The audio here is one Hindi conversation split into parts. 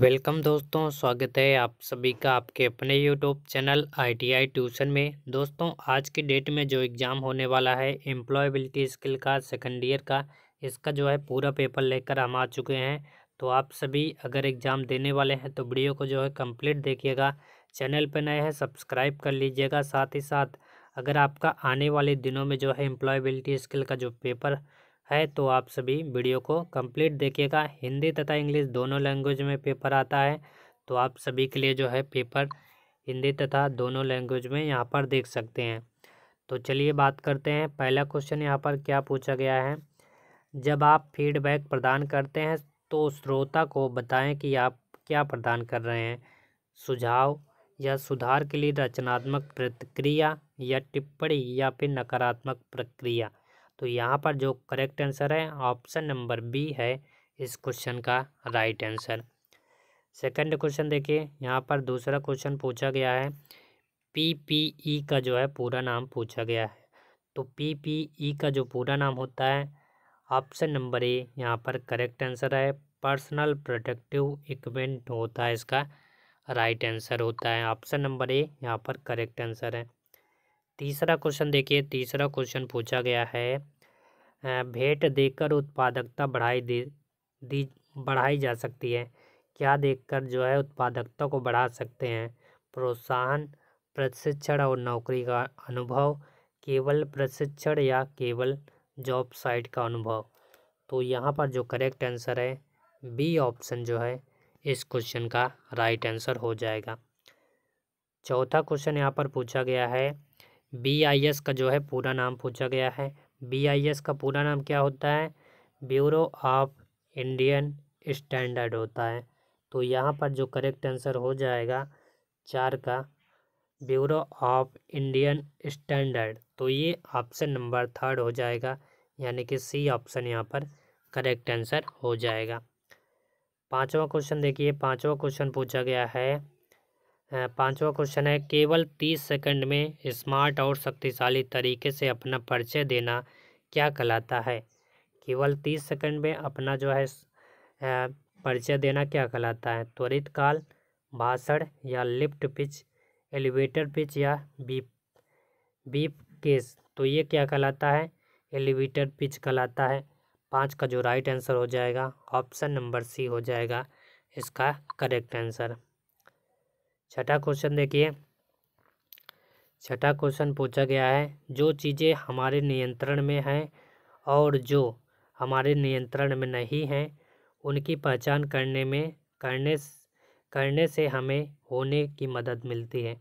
वेलकम दोस्तों स्वागत है आप सभी का आपके अपने यूट्यूब चैनल आईटीआई ट्यूशन में दोस्तों आज की डेट में जो एग्ज़ाम होने वाला है एम्प्लॉयबिलिटी स्किल का सेकंड ईयर का इसका जो है पूरा पेपर लेकर हम आ चुके हैं तो आप सभी अगर एग्ज़ाम देने वाले हैं तो वीडियो को जो है कंप्लीट देखिएगा चैनल पर नए हैं सब्सक्राइब कर लीजिएगा साथ ही साथ अगर आपका आने वाले दिनों में जो है एम्प्लॉयबिलिटी स्किल का जो पेपर है तो आप सभी वीडियो को कंप्लीट देखिएगा हिंदी तथा इंग्लिश दोनों लैंग्वेज में पेपर आता है तो आप सभी के लिए जो है पेपर हिंदी तथा दोनों लैंग्वेज में यहाँ पर देख सकते हैं तो चलिए बात करते हैं पहला क्वेश्चन यहाँ पर क्या पूछा गया है जब आप फीडबैक प्रदान करते हैं तो श्रोता को बताएं कि आप क्या प्रदान कर रहे हैं सुझाव या सुधार के लिए रचनात्मक प्रतिक्रिया या टिप्पणी या फिर नकारात्मक प्रक्रिया तो यहाँ पर जो करेक्ट आंसर है ऑप्शन नंबर बी है इस क्वेश्चन का राइट आंसर सेकंड क्वेश्चन देखिए यहाँ पर दूसरा क्वेश्चन पूछा गया है पीपीई e का जो है पूरा नाम पूछा गया है तो पीपीई e का जो पूरा नाम होता है ऑप्शन नंबर ए यहाँ पर करेक्ट आंसर है पर्सनल प्रोटेक्टिव इक्विपमेंट होता है इसका राइट आंसर होता है ऑप्शन नंबर ए यहाँ पर करेक्ट आंसर है तीसरा क्वेश्चन देखिए तीसरा क्वेश्चन पूछा गया है भेंट देकर उत्पादकता बढ़ाई दे दी बढ़ाई जा सकती है क्या देखकर जो है उत्पादकता को बढ़ा सकते हैं प्रोत्साहन प्रशिक्षण और नौकरी का अनुभव केवल प्रशिक्षण या केवल जॉब साइट का अनुभव तो यहाँ पर जो करेक्ट आंसर है बी ऑप्शन जो है इस क्वेश्चन का राइट आंसर हो जाएगा चौथा क्वेश्चन यहाँ पर पूछा गया है बी आई एस का जो है पूरा नाम पूछा गया है बीआईएस का पूरा नाम क्या होता है ब्यूरो ऑफ इंडियन स्टैंडर्ड होता है तो यहाँ पर जो करेक्ट आंसर हो जाएगा चार का ब्यूरो ऑफ इंडियन स्टैंडर्ड तो ये ऑप्शन नंबर थर्ड हो जाएगा यानी कि सी ऑप्शन यहाँ पर करेक्ट आंसर हो जाएगा पांचवा क्वेश्चन देखिए पांचवा क्वेश्चन पूछा गया है पांचवा क्वेश्चन है केवल तीस सेकंड में स्मार्ट और शक्तिशाली तरीके से अपना परिचय देना क्या कहलाता है केवल तीस सेकंड में अपना जो है परिचय देना क्या कहलाता है त्वरित काल भाषण या लिफ्ट पिच एलिवेटर पिच या बीप बीप केस तो ये क्या कहलाता है एलिवेटर पिच कहलाता है पाँच का जो राइट आंसर हो जाएगा ऑप्शन नंबर सी हो जाएगा इसका करेक्ट आंसर छठा क्वेश्चन देखिए छठा क्वेश्चन पूछा गया है जो चीज़ें हमारे नियंत्रण में हैं और जो हमारे नियंत्रण में नहीं हैं उनकी पहचान करने में करने करने से हमें होने की मदद मिलती है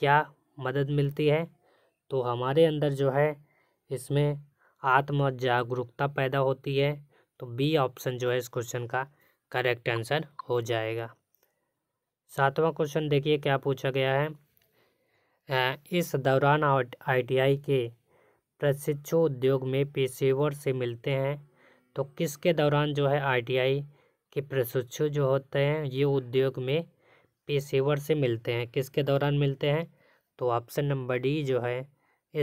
क्या मदद मिलती है तो हमारे अंदर जो है इसमें आत्म जागरूकता पैदा होती है तो बी ऑप्शन जो है इस क्वेश्चन का करेक्ट आंसर हो जाएगा सातवां क्वेश्चन देखिए क्या पूछा गया है इस दौरान आईटीआई के प्रशिक्षु उद्योग में पेशेवर से मिलते हैं तो किसके दौरान जो है आईटीआई के प्रशिक्षु जो होते हैं ये उद्योग में पेशेवर से मिलते हैं किसके दौरान मिलते हैं तो ऑप्शन नंबर डी जो है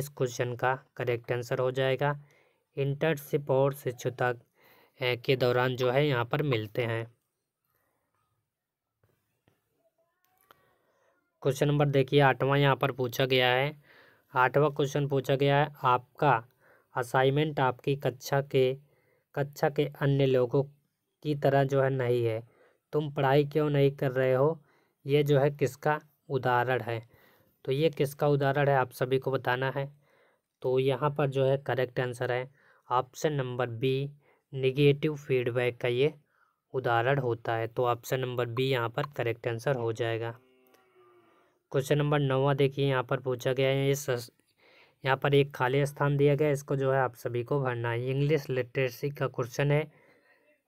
इस क्वेश्चन का करेक्ट आंसर हो जाएगा इंटरशिप और शिक्षुता के दौरान जो है यहाँ पर मिलते हैं क्वेश्चन नंबर देखिए आठवां यहाँ पर पूछा गया है आठवां क्वेश्चन पूछा गया है आपका असाइनमेंट आपकी कक्षा के कक्षा के अन्य लोगों की तरह जो है नहीं है तुम पढ़ाई क्यों नहीं कर रहे हो ये जो है किसका उदाहरण है तो ये किसका उदाहरण है आप सभी को बताना है तो यहाँ पर जो है करेक्ट आंसर है option number B negative feedback का ये उदाहरण होता है तो ऑप्शन नंबर बी यहाँ पर करेक्ट आंसर हो जाएगा क्वेश्चन नंबर नौवा देखिए यहाँ पर पूछा गया है इस यहाँ पर एक खाली स्थान दिया गया इसको जो है आप सभी को भरना है इंग्लिश लिटरेसी का क्वेश्चन है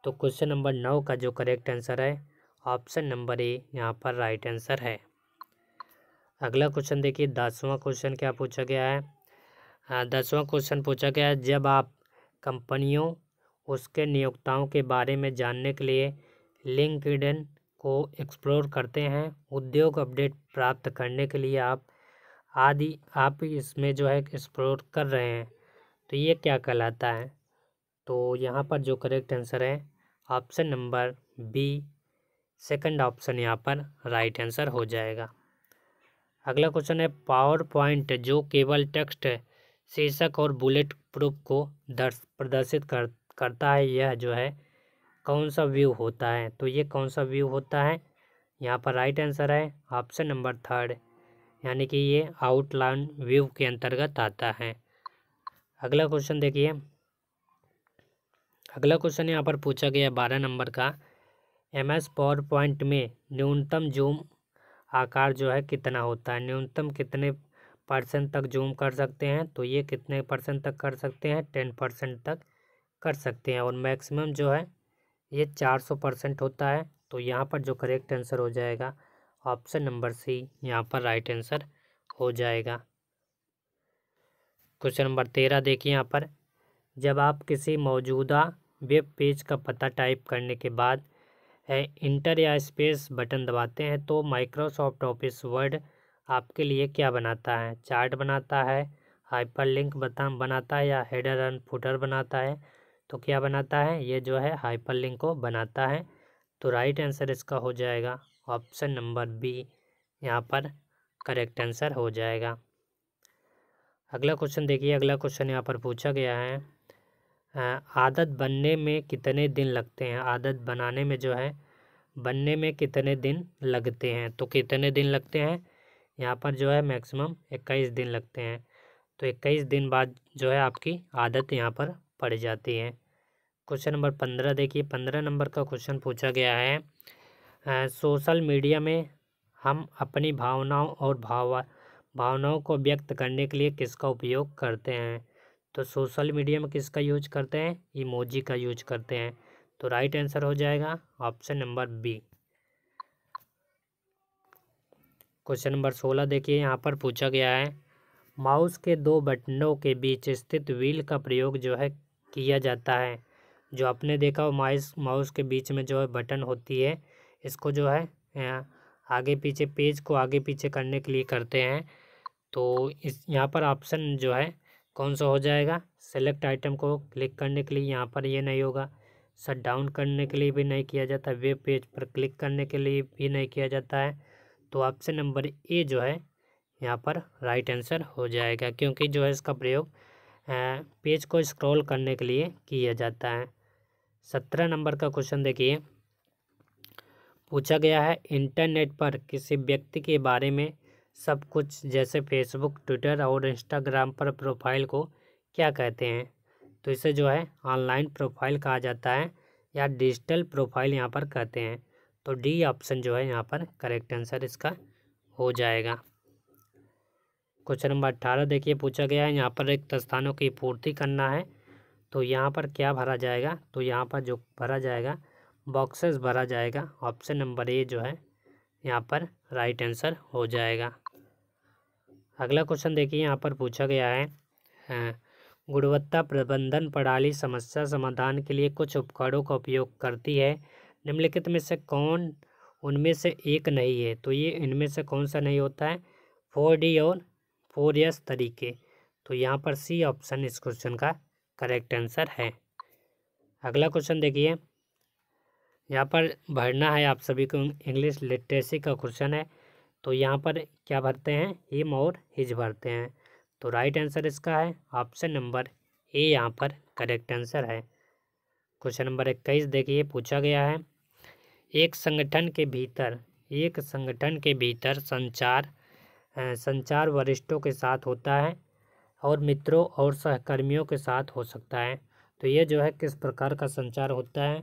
तो क्वेश्चन नंबर नौ का जो करेक्ट आंसर है ऑप्शन नंबर ए यहाँ पर राइट आंसर है अगला क्वेश्चन देखिए दसवां क्वेश्चन क्या पूछा गया है दसवां क्वेश्चन पूछा गया है जब आप कंपनियों उसके नियोक्ताओं के बारे में जानने के लिए लिंकड को एक्सप्लोर करते हैं उद्योग अपडेट प्राप्त करने के लिए आप आदि आप इसमें जो है एक्सप्लोर कर रहे हैं तो ये क्या कहलाता है तो यहाँ पर जो करेक्ट आंसर है option number B second option यहाँ पर राइट आंसर हो जाएगा अगला क्वेश्चन है पावर पॉइंट जो केवल टेक्स्ट शीर्षक और बुलेट प्रूफ को दर्श प्रदर्शित कर करता है यह जो है कौन सा व्यू होता है तो ये कौन सा व्यू होता है यहाँ पर राइट आंसर है ऑप्शन नंबर थर्ड यानी कि ये आउटलाइन व्यू के अंतर्गत आता है अगला क्वेश्चन देखिए अगला क्वेश्चन यहाँ पर पूछा गया बारह नंबर का एम एस पावर पॉइंट में न्यूनतम जूम आकार जो है कितना होता है न्यूनतम कितने परसेंट तक जूम कर सकते हैं तो ये कितने परसेंट तक कर सकते हैं टेन परसेंट तक कर सकते हैं और मैक्सिमम जो है ये चार सौ परसेंट होता है तो यहाँ पर जो करेक्ट आंसर हो जाएगा ऑप्शन नंबर सी यहाँ पर राइट आंसर हो जाएगा क्वेश्चन नंबर तेरह देखिए यहाँ पर जब आप किसी मौजूदा वेब पेज का पता टाइप करने के बाद इंटर या स्पेस बटन दबाते हैं तो माइक्रोसॉफ्ट ऑफिस वर्ड आपके लिए क्या बनाता है चार्ट बनाता है हाइपरलिंक बता बनाता है या हेडर एंड फुटर बनाता है तो क्या बनाता है ये जो है हाइपरलिंक को बनाता है तो राइट आंसर इसका हो जाएगा ऑप्शन नंबर बी यहाँ पर करेक्ट आंसर हो जाएगा अगला क्वेश्चन देखिए अगला क्वेश्चन यहाँ पर पूछा गया है आदत बनने में कितने दिन लगते हैं आदत बनाने में जो है बनने में कितने दिन लगते हैं तो कितने दिन लगते हैं यहाँ पर जो है मैक्सिमम इक्कीस दिन लगते हैं तो इक्कीस दिन बाद जो है आपकी आदत यहाँ पर पड़ जाती है क्वेश्चन नंबर पंद्रह देखिए पंद्रह नंबर का क्वेश्चन पूछा गया है सोशल मीडिया में हम अपनी भावनाओं और भाव भावनाओं को व्यक्त करने के लिए किसका उपयोग करते हैं तो सोशल मीडिया में किसका यूज करते हैं इमोजी का यूज करते हैं तो राइट आंसर हो जाएगा option number B question number सोलह देखिए यहाँ पर पूछा गया है माउस के दो बटनों के बीच स्थित व्हील का प्रयोग जो है किया जाता है जो आपने देखा हो माउस माउस के बीच में जो है बटन होती है इसको जो है आगे पीछे पेज को आगे पीछे करने के लिए करते हैं तो इस यहाँ पर ऑप्शन जो है कौन सा हो जाएगा सेलेक्ट आइटम को क्लिक करने के लिए यहाँ पर ये नहीं होगा शट डाउन करने के लिए भी नहीं किया जाता वेब पेज पर क्लिक करने के लिए भी नहीं किया जाता है तो ऑप्शन नंबर ए जो है यहाँ पर राइट आंसर हो जाएगा क्योंकि जो है इसका प्रयोग पेज को स्क्रॉल करने के लिए किया जाता है सत्रह नंबर का क्वेश्चन देखिए पूछा गया है इंटरनेट पर किसी व्यक्ति के बारे में सब कुछ जैसे फेसबुक ट्विटर और इंस्टाग्राम पर प्रोफाइल को क्या कहते हैं तो इसे जो है ऑनलाइन प्रोफाइल कहा जाता है या डिजिटल प्रोफाइल यहाँ पर कहते हैं तो डी ऑप्शन जो है यहाँ पर करेक्ट आंसर इसका हो जाएगा क्वेश्चन नंबर अट्ठारह देखिए पूछा गया है यहाँ पर रिक्त स्थानों की पूर्ति करना है तो यहाँ पर क्या भरा जाएगा तो यहाँ पर जो भरा जाएगा बॉक्सेस भरा जाएगा ऑप्शन नंबर ए जो है यहाँ पर राइट आंसर हो जाएगा अगला क्वेश्चन देखिए यहाँ पर पूछा गया है गुणवत्ता प्रबंधन प्रणाली समस्या समाधान के लिए कुछ उपकरणों का उपयोग करती है निम्नलिखित में से कौन उनमें से एक नहीं है तो ये इनमें से कौन सा नहीं होता है फोर डी और फोर एस तरीके तो यहाँ पर सी ऑप्शन इस क्वेश्चन का करेक्ट आंसर है अगला क्वेश्चन देखिए यहाँ पर भरना है आप सभी को इंग्लिश लिटरेसी का क्वेश्चन है तो यहाँ पर क्या भरते हैं हिम और हिज भरते हैं तो राइट आंसर इसका है ऑप्शन नंबर ए यहाँ पर करेक्ट आंसर है क्वेश्चन नंबर इक्कीस देखिए पूछा गया है एक संगठन के भीतर एक संगठन के भीतर संचार संचार वरिष्ठों के साथ होता है और मित्रों और सहकर्मियों के साथ हो सकता है तो ये जो है किस प्रकार का संचार होता है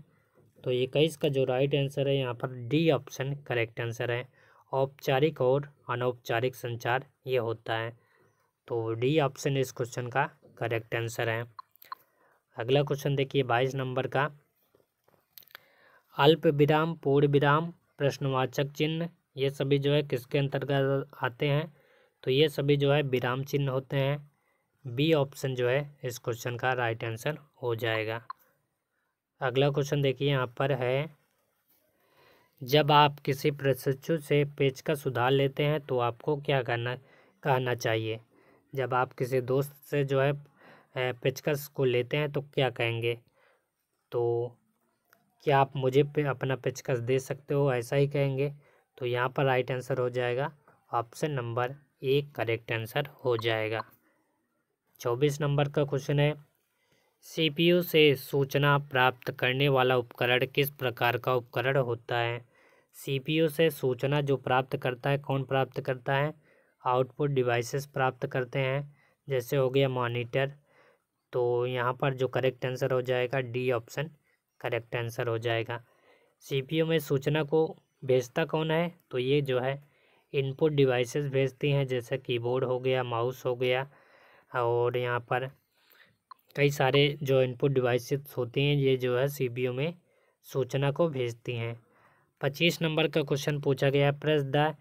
तो इक्कीस का जो राइट आंसर है यहाँ पर डी ऑप्शन करेक्ट आंसर है औपचारिक और अनौपचारिक संचार ये होता है तो डी ऑप्शन इस क्वेश्चन का करेक्ट आंसर है अगला क्वेश्चन देखिए बाईस नंबर का अल्प विराम पूर्ण विराम प्रश्नवाचक चिन्ह ये सभी जो है किसके अंतर्गत आते हैं तो ये सभी जो है विराम चिन्ह होते हैं बी ऑप्शन जो है इस क्वेश्चन का राइट आंसर हो जाएगा अगला क्वेश्चन देखिए यहाँ पर है जब आप किसी प्रशिक्षु से पेज का सुधार लेते हैं तो आपको क्या करना कहना चाहिए जब आप किसी दोस्त से जो है पेचकस को लेते हैं तो क्या कहेंगे तो क्या आप मुझे पे अपना पेचकस दे सकते हो ऐसा ही कहेंगे तो यहाँ पर राइट आंसर हो जाएगा ऑप्शन नंबर एक करेक्ट आंसर हो जाएगा चौबीस नंबर का क्वेश्चन है सीपीयू से सूचना प्राप्त करने वाला उपकरण किस प्रकार का उपकरण होता है सीपीयू से सूचना जो प्राप्त करता है कौन प्राप्त करता है आउटपुट डिवाइसेस प्राप्त करते हैं जैसे हो गया मॉनिटर तो यहाँ पर जो करेक्ट आंसर हो जाएगा डी ऑप्शन करेक्ट आंसर हो जाएगा सीपीयू में सूचना को भेजता कौन है तो ये जो है इनपुट डिवाइसेस भेजती हैं जैसे कीबोर्ड हो गया माउस हो गया और यहाँ पर कई सारे जो इनपुट डिवाइसेस होती हैं ये जो है सीपीयू में सूचना को भेजती हैं पच्चीस नंबर का क्वेश्चन पूछा गया है press the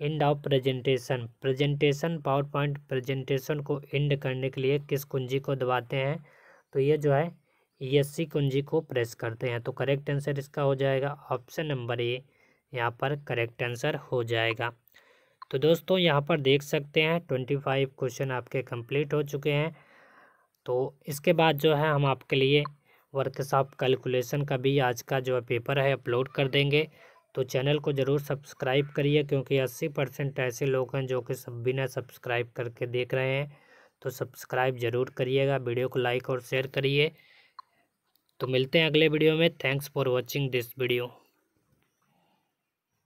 end of presentation presentation power point presentation को एंड करने के लिए किस कुंजी को दबाते हैं तो ये जो है सी e कुंजी को प्रेस करते हैं तो करेक्ट आंसर इसका हो जाएगा ऑप्शन नंबर ए यहाँ पर करेक्ट आंसर हो जाएगा तो दोस्तों यहाँ पर देख सकते हैं ट्वेंटी फाइव क्वेश्चन आपके कंप्लीट हो चुके हैं तो इसके बाद जो है हम आपके लिए वर्कशॉप कैलकुलेशन का भी आज का जो पेपर है अपलोड कर देंगे तो चैनल को ज़रूर सब्सक्राइब करिए क्योंकि अस्सी परसेंट ऐसे लोग हैं जो कि सब बिना सब्सक्राइब करके देख रहे हैं तो सब्सक्राइब ज़रूर करिएगा वीडियो को लाइक और शेयर करिए तो मिलते हैं अगले वीडियो में thanks for watching this video